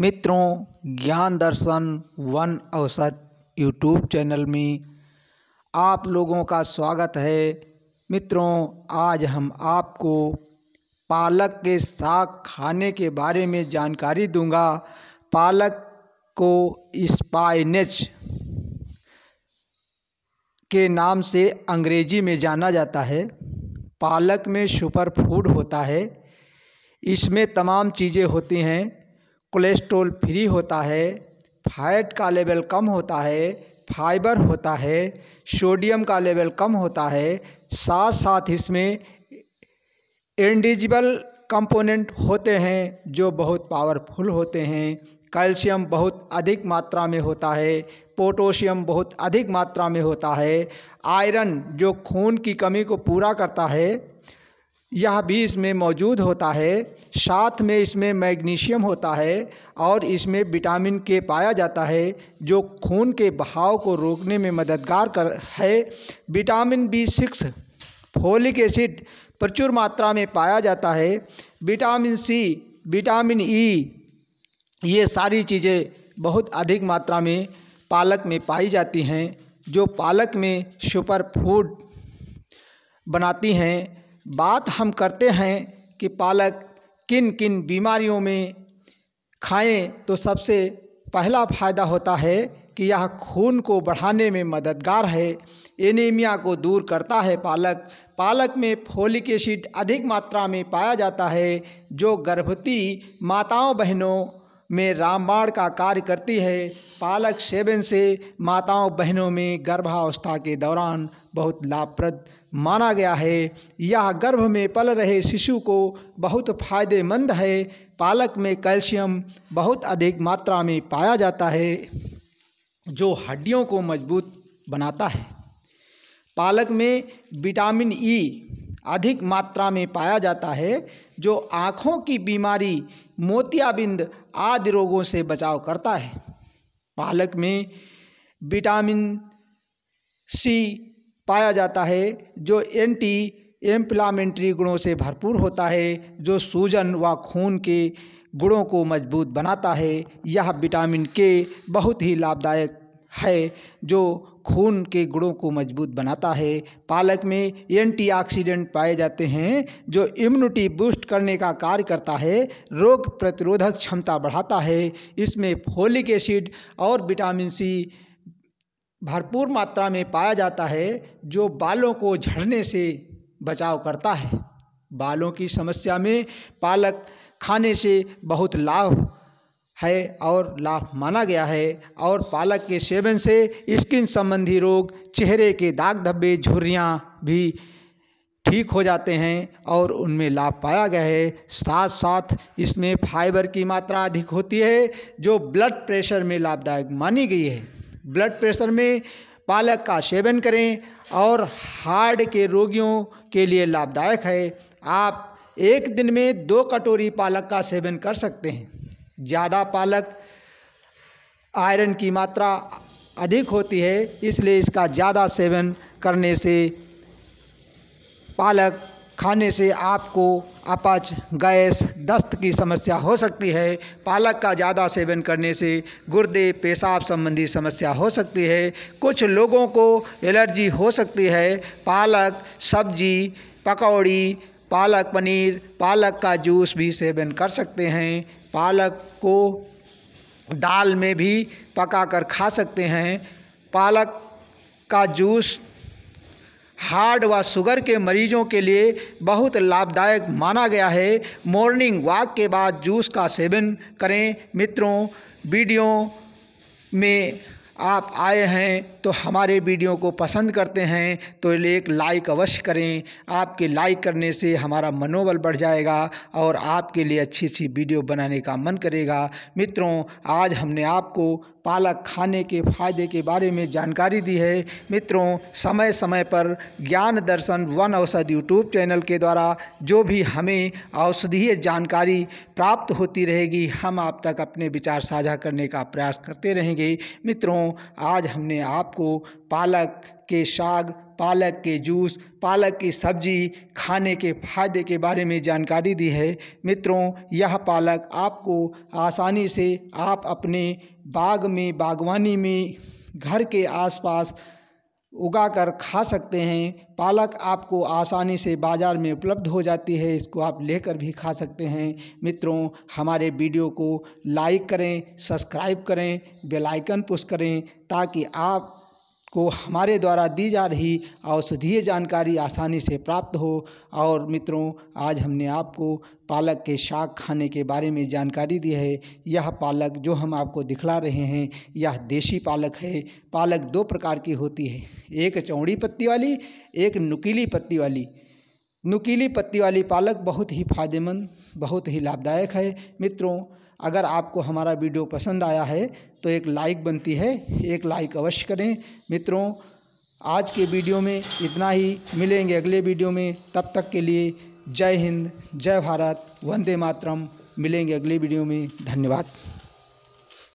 मित्रों ज्ञान दर्शन वन औसत YouTube channel में आप लोगों का स्वागत है मित्रों आज हम आपको पालक के साग खाने के बारे में जानकारी दूंगा पालक को स्पाइनेच के नाम से अंग्रेजी में जाना जाता है पालक में सुपर फूड होता है इसमें तमाम चीज़ें होती हैं कोलेस्ट्रोल फ्री होता है फैट का लेवल कम होता है फाइबर होता है सोडियम का लेवल कम होता है साथ साथ इसमें इंडिजिबल कंपोनेंट होते हैं जो बहुत पावरफुल होते हैं कैल्शियम बहुत अधिक मात्रा में होता है पोटोशियम बहुत अधिक मात्रा में होता है आयरन जो खून की कमी को पूरा करता है यह भी इसमें मौजूद होता है साथ में इसमें मैग्नीशियम होता है और इसमें विटामिन के पाया जाता है जो खून के बहाव को रोकने में मददगार कर है vitamin B six folic acid प्रचुर मात्रा में पाया जाता है vitamin C vitamin E e, ये सारी चीज़ें बहुत अधिक मात्रा में पालक में पाई जाती हैं जो पालक में सुपर फूड बनाती हैं बात हम करते हैं कि पालक किन किन बीमारियों में खाएं तो सबसे पहला फ़ायदा होता है कि यह खून को बढ़ाने में मददगार है एनीमिया को दूर करता है पालक पालक में फोलिक एसिड अधिक मात्रा में पाया जाता है जो गर्भवती माताओं बहनों में रामबाण का कार्य करती है पालक सेवन से माताओं बहनों में गर्भावस्था के दौरान बहुत लाभप्रद माना गया है यह गर्भ में पल रहे शिशु को बहुत फायदेमंद है पालक में कैल्शियम बहुत अधिक मात्रा में पाया जाता है जो हड्डियों को मजबूत बनाता है पालक में विटामिन ई अधिक मात्रा में पाया जाता है जो आँखों की बीमारी मोतियाबिंद आदि रोगों से बचाव करता है पालक में विटामिन सी पाया जाता है जो एंटी एम्प्लामेंट्री गुणों से भरपूर होता है जो सूजन व खून के गुणों को मजबूत बनाता है यह विटामिन के बहुत ही लाभदायक है जो खून के गुणों को मजबूत बनाता है पालक में एंटीऑक्सीडेंट पाए जाते हैं जो इम्यूनिटी बूस्ट करने का कार्य करता है रोग प्रतिरोधक क्षमता बढ़ाता है इसमें फोलिक एसिड और विटामिन सी भरपूर मात्रा में पाया जाता है जो बालों को झड़ने से बचाव करता है बालों की समस्या में पालक खाने से बहुत लाभ है और लाभ माना गया है और पालक के सेवन से स्किन संबंधी रोग चेहरे के दाग धब्बे झुर्रियाँ भी ठीक हो जाते हैं और उनमें लाभ पाया गया है साथ साथ इसमें फाइबर की मात्रा अधिक होती है जो ब्लड प्रेशर में लाभदायक मानी गई है ब्लड प्रेशर में पालक का सेवन करें और हार्ड के रोगियों के लिए लाभदायक है आप एक दिन में दो कटोरी पालक का सेवन कर सकते हैं ज़्यादा पालक आयरन की मात्रा अधिक होती है इसलिए इसका ज़्यादा सेवन करने से पालक खाने से आपको अपच गैस दस्त की समस्या हो सकती है पालक का ज़्यादा सेवन करने से गुर्दे पेशाब संबंधी समस्या हो सकती है कुछ लोगों को एलर्जी हो सकती है पालक सब्जी पकौड़ी पालक पनीर पालक का जूस भी सेवन कर सकते हैं पालक को दाल में भी पकाकर खा सकते हैं पालक का जूस हार्ट व शुगर के मरीजों के लिए बहुत लाभदायक माना गया है मॉर्निंग वॉक के बाद जूस का सेवन करें मित्रों वीडियो में आप आए हैं तो हमारे वीडियो को पसंद करते हैं तो एक लाइक अवश्य करें आपके लाइक करने से हमारा मनोबल बढ़ जाएगा और आपके लिए अच्छी अच्छी वीडियो बनाने का मन करेगा मित्रों आज हमने आपको पालक खाने के फायदे के बारे में जानकारी दी है मित्रों समय समय पर ज्ञान दर्शन वन औषधि यूट्यूब चैनल के द्वारा जो भी हमें औषधीय जानकारी प्राप्त होती रहेगी हम आप तक अपने विचार साझा करने का प्रयास करते रहेंगे मित्रों आज हमने आपको पालक के साग पालक के जूस पालक की सब्जी खाने के फायदे के बारे में जानकारी दी है मित्रों यह पालक आपको आसानी से आप अपने बाग में बागवानी में घर के आसपास उगा कर खा सकते हैं पालक आपको आसानी से बाज़ार में उपलब्ध हो जाती है इसको आप लेकर भी खा सकते हैं मित्रों हमारे वीडियो को लाइक करें सब्सक्राइब करें बेल आइकन पुश करें ताकि आप को हमारे द्वारा दी जा रही औषधीय जानकारी आसानी से प्राप्त हो और मित्रों आज हमने आपको पालक के शाक खाने के बारे में जानकारी दी है यह पालक जो हम आपको दिखला रहे हैं यह देशी पालक है पालक दो प्रकार की होती है एक चौड़ी पत्ती वाली एक नुकीली पत्ती वाली नुकीली पत्ती वाली पालक बहुत ही फायदेमंद बहुत ही लाभदायक है मित्रों अगर आपको हमारा वीडियो पसंद आया है तो एक लाइक बनती है एक लाइक अवश्य करें मित्रों आज के वीडियो में इतना ही मिलेंगे अगले वीडियो में तब तक के लिए जय हिंद जय भारत वंदे मातरम मिलेंगे अगले वीडियो में धन्यवाद